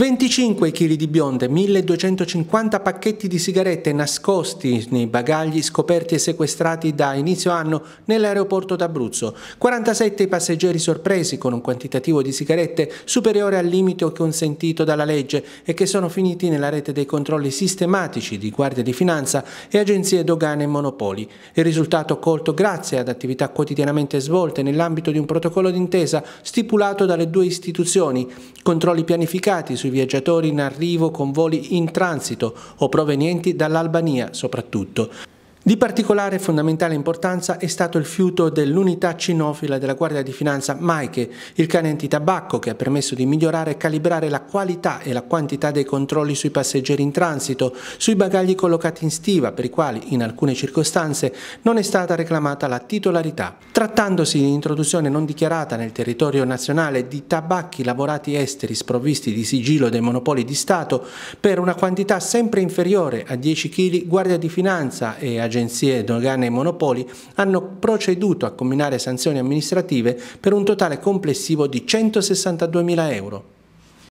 25 kg di bionde, 1250 pacchetti di sigarette nascosti nei bagagli scoperti e sequestrati da inizio anno nell'aeroporto d'Abruzzo, 47 i passeggeri sorpresi con un quantitativo di sigarette superiore al limite consentito dalla legge e che sono finiti nella rete dei controlli sistematici di Guardia di Finanza e agenzie dogane e monopoli. Il risultato colto grazie ad attività quotidianamente svolte nell'ambito di un protocollo d'intesa stipulato dalle due istituzioni, controlli pianificati sui viaggiatori in arrivo con voli in transito o provenienti dall'Albania soprattutto. Di particolare e fondamentale importanza è stato il fiuto dell'unità cinofila della Guardia di Finanza Maike, il cane antitabacco che ha permesso di migliorare e calibrare la qualità e la quantità dei controlli sui passeggeri in transito, sui bagagli collocati in stiva per i quali in alcune circostanze non è stata reclamata la titolarità. Trattandosi di introduzione non dichiarata nel territorio nazionale di tabacchi lavorati esteri sprovvisti di sigillo dei monopoli di Stato per una quantità sempre inferiore a 10 kg, Guardia di Finanza e Agenzia agenzie dogane e monopoli hanno proceduto a combinare sanzioni amministrative per un totale complessivo di 162.000 euro.